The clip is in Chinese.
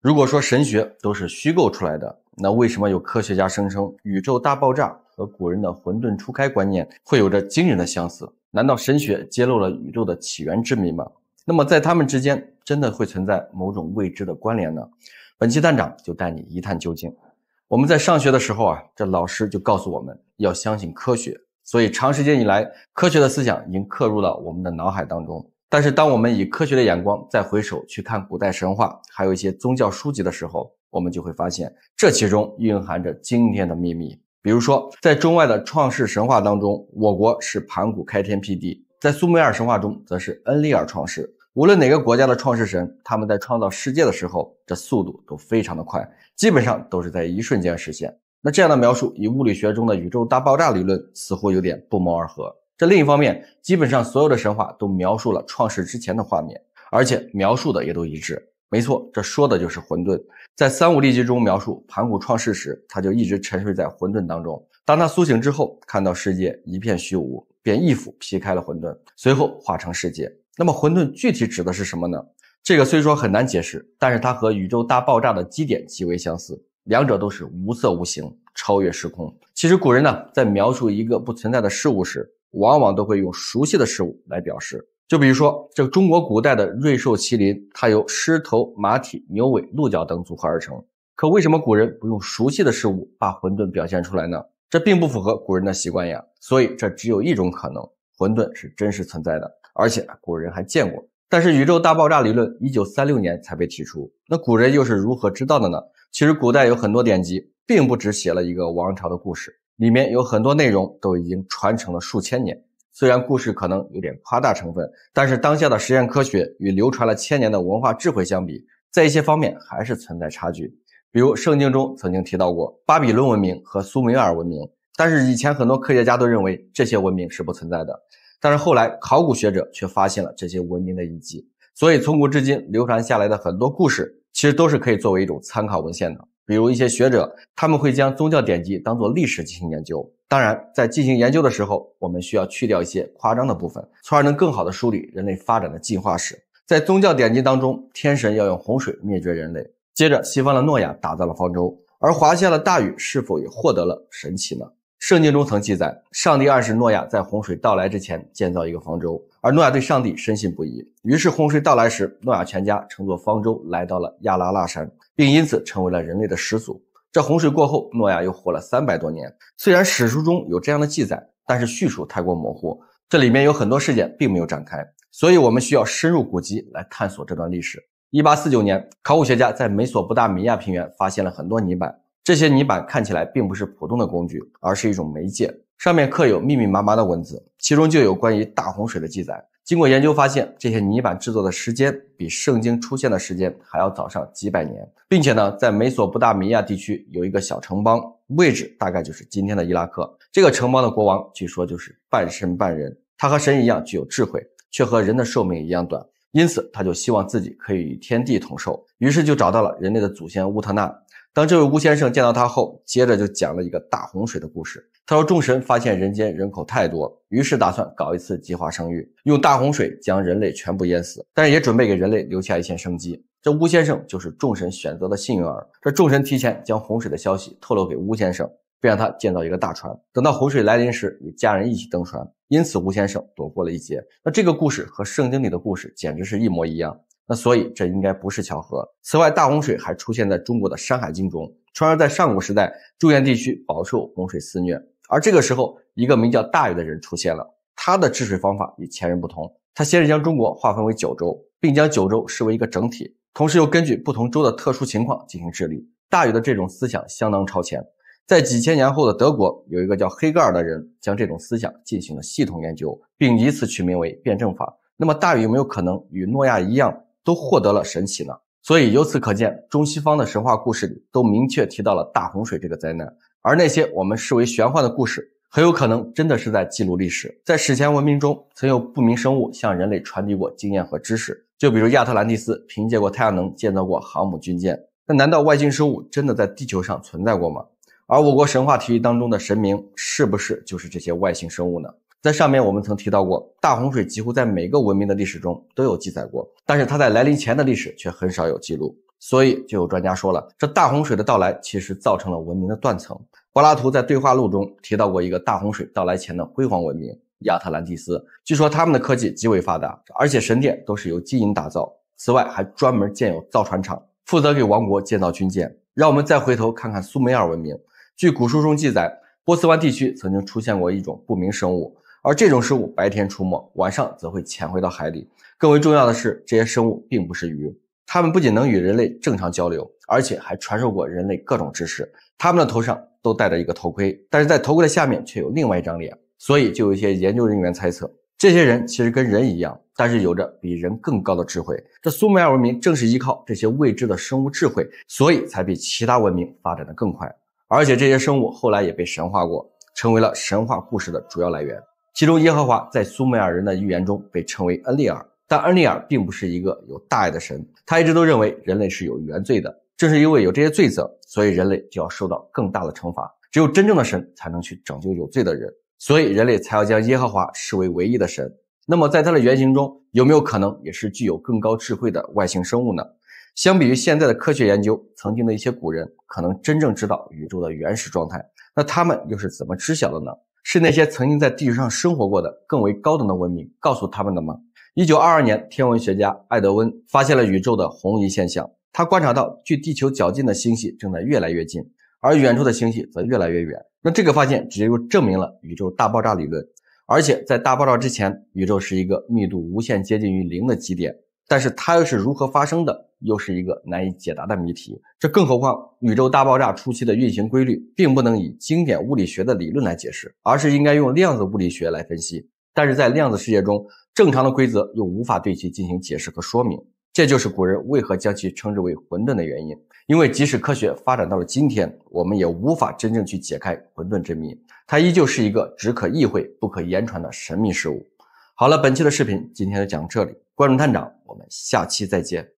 如果说神学都是虚构出来的，那为什么有科学家声称宇宙大爆炸和古人的混沌初开观念会有着惊人的相似？难道神学揭露了宇宙的起源之谜吗？那么在他们之间真的会存在某种未知的关联呢？本期探长就带你一探究竟。我们在上学的时候啊，这老师就告诉我们要相信科学，所以长时间以来，科学的思想已经刻入了我们的脑海当中。但是，当我们以科学的眼光再回首去看古代神话，还有一些宗教书籍的时候，我们就会发现，这其中蕴含着惊天的秘密。比如说，在中外的创世神话当中，我国是盘古开天辟地，在苏美尔神话中则是恩利尔创世。无论哪个国家的创世神，他们在创造世界的时候，这速度都非常的快，基本上都是在一瞬间实现。那这样的描述，与物理学中的宇宙大爆炸理论似乎有点不谋而合。这另一方面，基本上所有的神话都描述了创世之前的画面，而且描述的也都一致。没错，这说的就是混沌。在《三五历记》中描述盘古创世时，他就一直沉睡在混沌当中。当他苏醒之后，看到世界一片虚无，便一斧劈开了混沌，随后化成世界。那么，混沌具体指的是什么呢？这个虽说很难解释，但是它和宇宙大爆炸的基点极为相似，两者都是无色无形，超越时空。其实古人呢，在描述一个不存在的事物时，往往都会用熟悉的事物来表示，就比如说这中国古代的瑞兽麒麟，它由狮头、马体、牛尾、鹿角等组合而成。可为什么古人不用熟悉的事物把混沌表现出来呢？这并不符合古人的习惯呀。所以这只有一种可能：混沌是真实存在的，而且古人还见过。但是宇宙大爆炸理论一九三六年才被提出，那古人又是如何知道的呢？其实古代有很多典籍，并不只写了一个王朝的故事。里面有很多内容都已经传承了数千年，虽然故事可能有点夸大成分，但是当下的实验科学与流传了千年的文化智慧相比，在一些方面还是存在差距。比如圣经中曾经提到过巴比伦文明和苏美尔文明，但是以前很多科学家都认为这些文明是不存在的，但是后来考古学者却发现了这些文明的遗迹。所以从古至今流传下来的很多故事，其实都是可以作为一种参考文献的。比如一些学者，他们会将宗教典籍当做历史进行研究。当然，在进行研究的时候，我们需要去掉一些夸张的部分，从而能更好的梳理人类发展的进化史。在宗教典籍当中，天神要用洪水灭绝人类，接着西方的诺亚打造了方舟，而华夏的大禹是否也获得了神奇呢？圣经中曾记载，上帝暗示诺亚在洪水到来之前建造一个方舟，而诺亚对上帝深信不疑。于是洪水到来时，诺亚全家乘坐方舟来到了亚拉拉山，并因此成为了人类的始祖。这洪水过后，诺亚又活了三百多年。虽然史书中有这样的记载，但是叙述太过模糊，这里面有很多事件并没有展开，所以我们需要深入古籍来探索这段历史。一八四九年，考古学家在美索不达米亚平原发现了很多泥板。这些泥板看起来并不是普通的工具，而是一种媒介，上面刻有密密麻麻的文字，其中就有关于大洪水的记载。经过研究发现，这些泥板制作的时间比圣经出现的时间还要早上几百年，并且呢，在美索不达米亚地区有一个小城邦，位置大概就是今天的伊拉克。这个城邦的国王据说就是半神半人，他和神一样具有智慧，却和人的寿命一样短，因此他就希望自己可以与天地同寿，于是就找到了人类的祖先乌特纳。当这位吴先生见到他后，接着就讲了一个大洪水的故事。他说，众神发现人间人口太多，于是打算搞一次计划生育，用大洪水将人类全部淹死，但是也准备给人类留下一线生机。这吴先生就是众神选择的幸运儿。这众神提前将洪水的消息透露给吴先生，并让他建造一个大船，等到洪水来临时，与家人一起登船。因此，吴先生躲过了一劫。那这个故事和圣经里的故事简直是一模一样。那所以这应该不是巧合。此外，大洪水还出现在中国的《山海经》中。从而在上古时代，中原地区饱受洪水肆虐。而这个时候，一个名叫大禹的人出现了。他的治水方法与前人不同。他先是将中国划分为九州，并将九州视为一个整体，同时又根据不同州的特殊情况进行治理。大禹的这种思想相当超前。在几千年后的德国，有一个叫黑格尔的人将这种思想进行了系统研究，并以此取名为辩证法。那么，大禹有没有可能与诺亚一样？都获得了神奇呢，所以由此可见，中西方的神话故事里都明确提到了大洪水这个灾难。而那些我们视为玄幻的故事，很有可能真的是在记录历史。在史前文明中，曾有不明生物向人类传递过经验和知识，就比如亚特兰蒂斯凭借过太阳能建造过航母军舰。那难道外星生物真的在地球上存在过吗？而我国神话体系当中的神明，是不是就是这些外星生物呢？在上面我们曾提到过，大洪水几乎在每个文明的历史中都有记载过，但是它在来临前的历史却很少有记录，所以就有专家说了，这大洪水的到来其实造成了文明的断层。柏拉图在对话录中提到过一个大洪水到来前的辉煌文明——亚特兰蒂斯，据说他们的科技极为发达，而且神殿都是由金银打造，此外还专门建有造船厂，负责给王国建造军舰。让我们再回头看看苏美尔文明，据古书中记载，波斯湾地区曾经出现过一种不明生物。而这种生物白天出没，晚上则会潜回到海里。更为重要的是，这些生物并不是鱼，它们不仅能与人类正常交流，而且还传授过人类各种知识。他们的头上都戴着一个头盔，但是在头盔的下面却有另外一张脸，所以就有一些研究人员猜测，这些人其实跟人一样，但是有着比人更高的智慧。这苏美尔文明正是依靠这些未知的生物智慧，所以才比其他文明发展的更快。而且这些生物后来也被神话过，成为了神话故事的主要来源。其中，耶和华在苏美尔人的预言中被称为恩利尔，但恩利尔并不是一个有大爱的神，他一直都认为人类是有原罪的。正是因为有这些罪责，所以人类就要受到更大的惩罚。只有真正的神才能去拯救有罪的人，所以人类才要将耶和华视为唯一的神。那么，在他的原型中，有没有可能也是具有更高智慧的外星生物呢？相比于现在的科学研究，曾经的一些古人可能真正知道宇宙的原始状态，那他们又是怎么知晓的呢？是那些曾经在地球上生活过的更为高等的文明告诉他们的吗？一九二二年，天文学家爱德温发现了宇宙的红移现象。他观察到，距地球较近的星系正在越来越近，而远处的星系则越来越远。那这个发现直接就证明了宇宙大爆炸理论，而且在大爆炸之前，宇宙是一个密度无限接近于零的极点。但是它又是如何发生的，又是一个难以解答的谜题。这更何况宇宙大爆炸初期的运行规律，并不能以经典物理学的理论来解释，而是应该用量子物理学来分析。但是在量子世界中，正常的规则又无法对其进行解释和说明。这就是古人为何将其称之为混沌的原因。因为即使科学发展到了今天，我们也无法真正去解开混沌之谜，它依旧是一个只可意会不可言传的神秘事物。好了，本期的视频今天就讲这里。关注探长，我们下期再见。